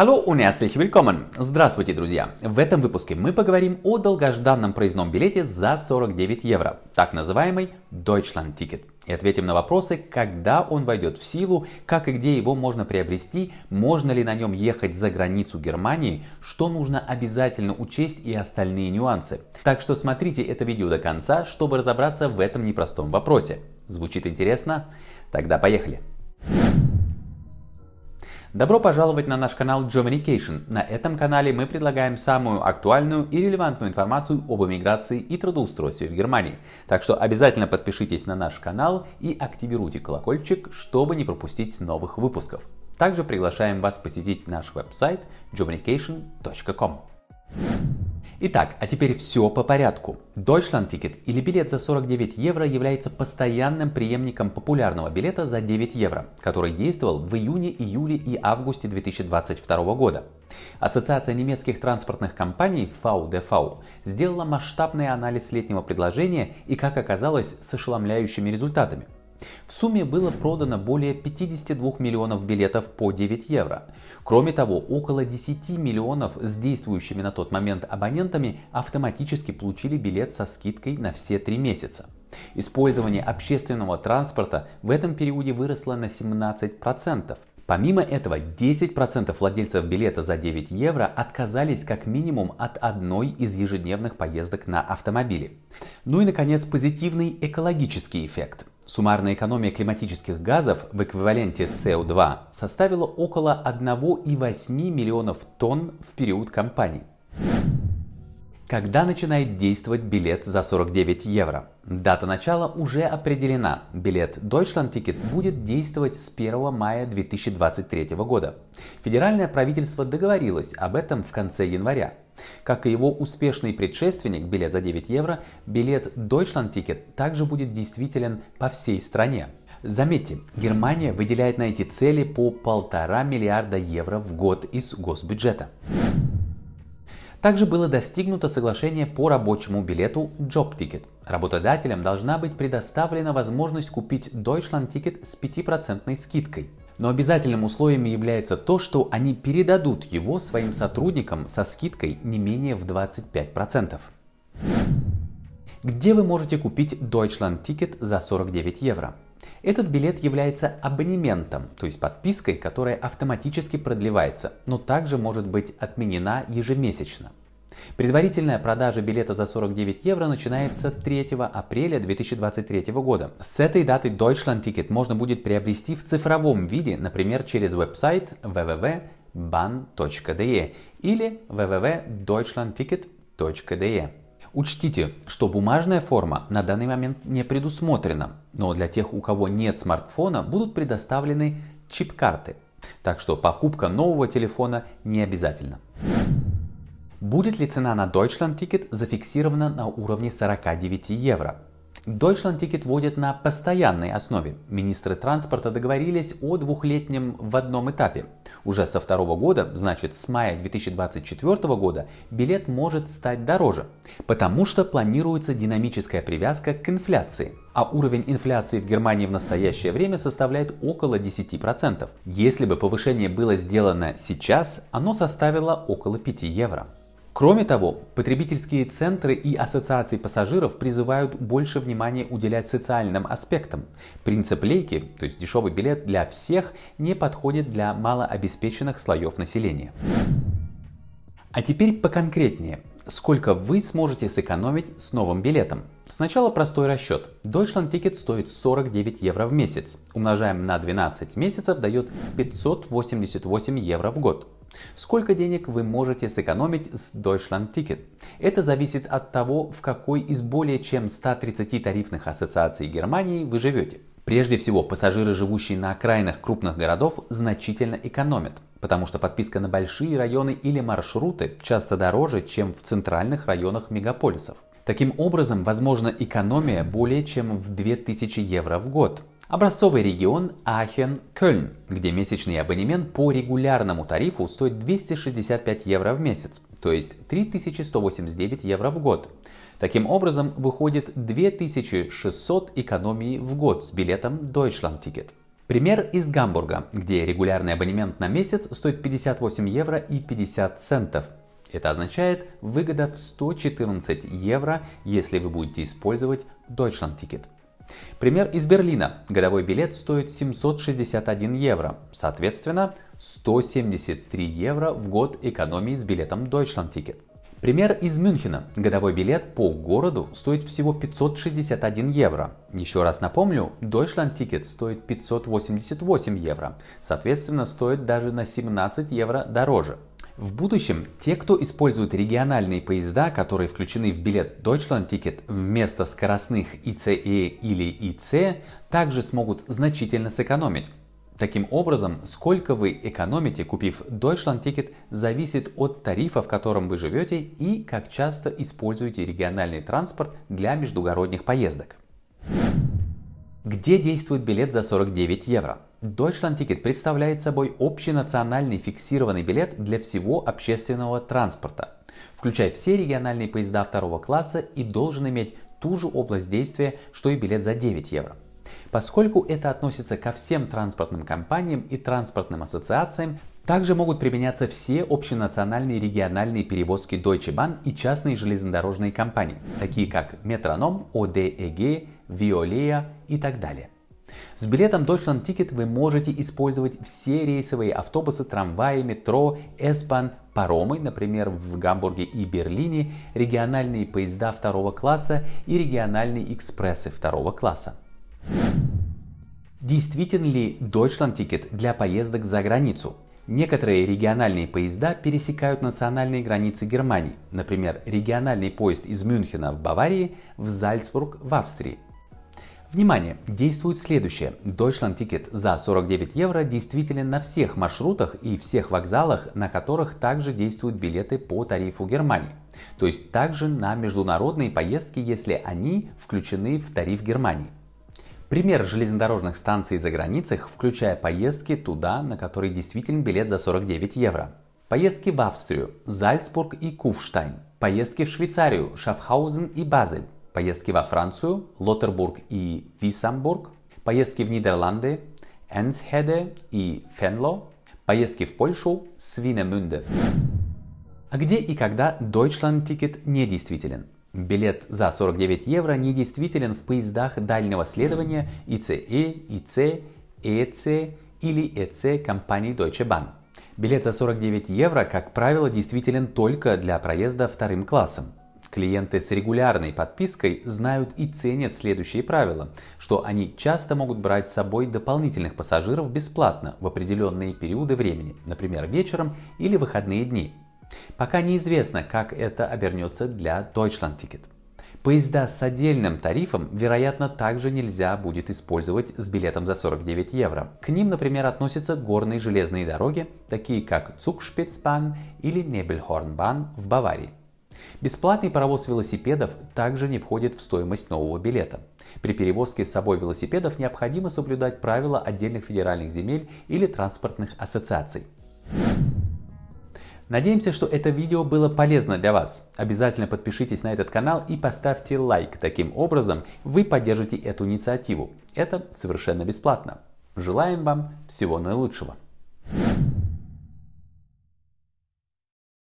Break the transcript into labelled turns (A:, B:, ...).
A: Hello und herzlich willkommen! Здравствуйте, друзья! В этом выпуске мы поговорим о долгожданном проездном билете за 49 евро, так называемый Deutschland Ticket. И ответим на вопросы, когда он войдет в силу, как и где его можно приобрести, можно ли на нем ехать за границу Германии, что нужно обязательно учесть и остальные нюансы. Так что смотрите это видео до конца, чтобы разобраться в этом непростом вопросе. Звучит интересно? Тогда поехали! Добро пожаловать на наш канал Jomerication. На этом канале мы предлагаем самую актуальную и релевантную информацию об эмиграции и трудоустройстве в Германии. Так что обязательно подпишитесь на наш канал и активируйте колокольчик, чтобы не пропустить новых выпусков. Также приглашаем вас посетить наш веб-сайт jomerication.com. Итак, а теперь все по порядку. Deutschlandticket или билет за 49 евро является постоянным преемником популярного билета за 9 евро, который действовал в июне, июле и августе 2022 года. Ассоциация немецких транспортных компаний VDV сделала масштабный анализ летнего предложения и, как оказалось, с ошеломляющими результатами – в сумме было продано более 52 миллионов билетов по 9 евро. Кроме того, около 10 миллионов с действующими на тот момент абонентами автоматически получили билет со скидкой на все три месяца. Использование общественного транспорта в этом периоде выросло на 17%. Помимо этого, 10% владельцев билета за 9 евро отказались как минимум от одной из ежедневных поездок на автомобиле. Ну и, наконец, позитивный экологический эффект. Суммарная экономия климатических газов в эквиваленте СО2 составила около 1,8 миллионов тонн в период кампании. Когда начинает действовать билет за 49 евро? Дата начала уже определена. Билет Deutschland Ticket будет действовать с 1 мая 2023 года. Федеральное правительство договорилось об этом в конце января. Как и его успешный предшественник, билет за 9 евро, билет Deutschland Ticket также будет действителен по всей стране. Заметьте, Германия выделяет на эти цели по полтора миллиарда евро в год из госбюджета. Также было достигнуто соглашение по рабочему билету Job Ticket. Работодателям должна быть предоставлена возможность купить Deutschland Ticket с 5% скидкой но обязательным условием является то, что они передадут его своим сотрудникам со скидкой не менее в 25%. Где вы можете купить Deutschland Ticket за 49 евро? Этот билет является абонементом, то есть подпиской, которая автоматически продлевается, но также может быть отменена ежемесячно. Предварительная продажа билета за 49 евро начинается 3 апреля 2023 года. С этой даты Deutschland Ticket можно будет приобрести в цифровом виде, например, через веб-сайт www.ban.de или www.deutschlandticket.de. Учтите, что бумажная форма на данный момент не предусмотрена, но для тех, у кого нет смартфона, будут предоставлены чип-карты. Так что покупка нового телефона не обязательно. Будет ли цена на Deutschland Ticket зафиксирована на уровне 49 евро? Deutschland Ticket вводят на постоянной основе. Министры транспорта договорились о двухлетнем в одном этапе. Уже со второго года, значит с мая 2024 года, билет может стать дороже, потому что планируется динамическая привязка к инфляции. А уровень инфляции в Германии в настоящее время составляет около 10%. Если бы повышение было сделано сейчас, оно составило около 5 евро. Кроме того, потребительские центры и ассоциации пассажиров призывают больше внимания уделять социальным аспектам. Принцип лейки, то есть дешевый билет для всех, не подходит для малообеспеченных слоев населения. А теперь поконкретнее. Сколько вы сможете сэкономить с новым билетом? Сначала простой расчет. Deutschland Ticket стоит 49 евро в месяц. Умножаем на 12 месяцев дает 588 евро в год. Сколько денег вы можете сэкономить с Deutschland Ticket? Это зависит от того, в какой из более чем 130 тарифных ассоциаций Германии вы живете. Прежде всего, пассажиры, живущие на окраинах крупных городов, значительно экономят, потому что подписка на большие районы или маршруты часто дороже, чем в центральных районах мегаполисов. Таким образом, возможно экономия более чем в 2000 евро в год, Образцовый регион Ахен-Кёльн, где месячный абонемент по регулярному тарифу стоит 265 евро в месяц, то есть 3189 евро в год. Таким образом, выходит 2600 экономии в год с билетом Deutschland Ticket. Пример из Гамбурга, где регулярный абонемент на месяц стоит 58 евро и 50 центов. Это означает выгода в 114 евро, если вы будете использовать Deutschland Ticket. Пример из Берлина. Годовой билет стоит 761 евро, соответственно 173 евро в год экономии с билетом Deutschland Ticket. Пример из Мюнхена. Годовой билет по городу стоит всего 561 евро. Еще раз напомню, Deutschland Ticket стоит 588 евро, соответственно стоит даже на 17 евро дороже. В будущем те, кто использует региональные поезда, которые включены в билет Deutschland Ticket вместо скоростных ICE или IC, также смогут значительно сэкономить. Таким образом, сколько вы экономите, купив Deutschland Ticket, зависит от тарифа, в котором вы живете и как часто используете региональный транспорт для междугородних поездок. Где действует билет за 49 евро? Deutschland Ticket представляет собой общенациональный фиксированный билет для всего общественного транспорта, включая все региональные поезда второго класса и должен иметь ту же область действия, что и билет за 9 евро. Поскольку это относится ко всем транспортным компаниям и транспортным ассоциациям, также могут применяться все общенациональные и региональные перевозки Deutsche Bahn и частные железнодорожные компании, такие как Метроном, ОДЭГ, э Виолея и так далее. С билетом Deutschland Ticket вы можете использовать все рейсовые автобусы, трамваи, метро, S-Bahn, паромы, например, в Гамбурге и Берлине, региональные поезда второго класса и региональные экспрессы второго класса. Действителен ли Deutschland Ticket для поездок за границу? Некоторые региональные поезда пересекают национальные границы Германии. Например, региональный поезд из Мюнхена в Баварии в Зальцбург в Австрии. Внимание! Действует следующее. Deutschland Ticket за 49 евро действителен на всех маршрутах и всех вокзалах, на которых также действуют билеты по тарифу Германии. То есть также на международные поездки, если они включены в тариф Германии. Примеры железнодорожных станций за границей, включая поездки туда, на которые действительно билет за 49 евро. Поездки в Австрию, Зальцбург и Куфштайн. Поездки в Швейцарию, Шафхаузен и Базель. Поездки во Францию, Лотербург и Висамбург. Поездки в Нидерланды, Энсхеде и Фенло. Поездки в Польшу, Свинемюнде. А где и когда Deutschland-тикет недействителен? Билет за 49 евро недействителен в поездах дальнего следования ИЦЕ, э, ИЦ, ЭЦ или ЭЦ компании Deutsche Bahn. Билет за 49 евро, как правило, действителен только для проезда вторым классом. Клиенты с регулярной подпиской знают и ценят следующие правила, что они часто могут брать с собой дополнительных пассажиров бесплатно в определенные периоды времени, например, вечером или выходные дни – Пока неизвестно, как это обернется для Deutschlandticket. Поезда с отдельным тарифом, вероятно, также нельзя будет использовать с билетом за 49 евро. К ним, например, относятся горные железные дороги, такие как Цукшпицбан или Небельхорнбан в Баварии. Бесплатный паровоз велосипедов также не входит в стоимость нового билета. При перевозке с собой велосипедов необходимо соблюдать правила отдельных федеральных земель или транспортных ассоциаций. Надеемся, что это видео было полезно для вас. Обязательно подпишитесь на этот канал и поставьте лайк. Таким образом, вы поддержите эту инициативу. Это совершенно бесплатно. Желаем вам всего наилучшего.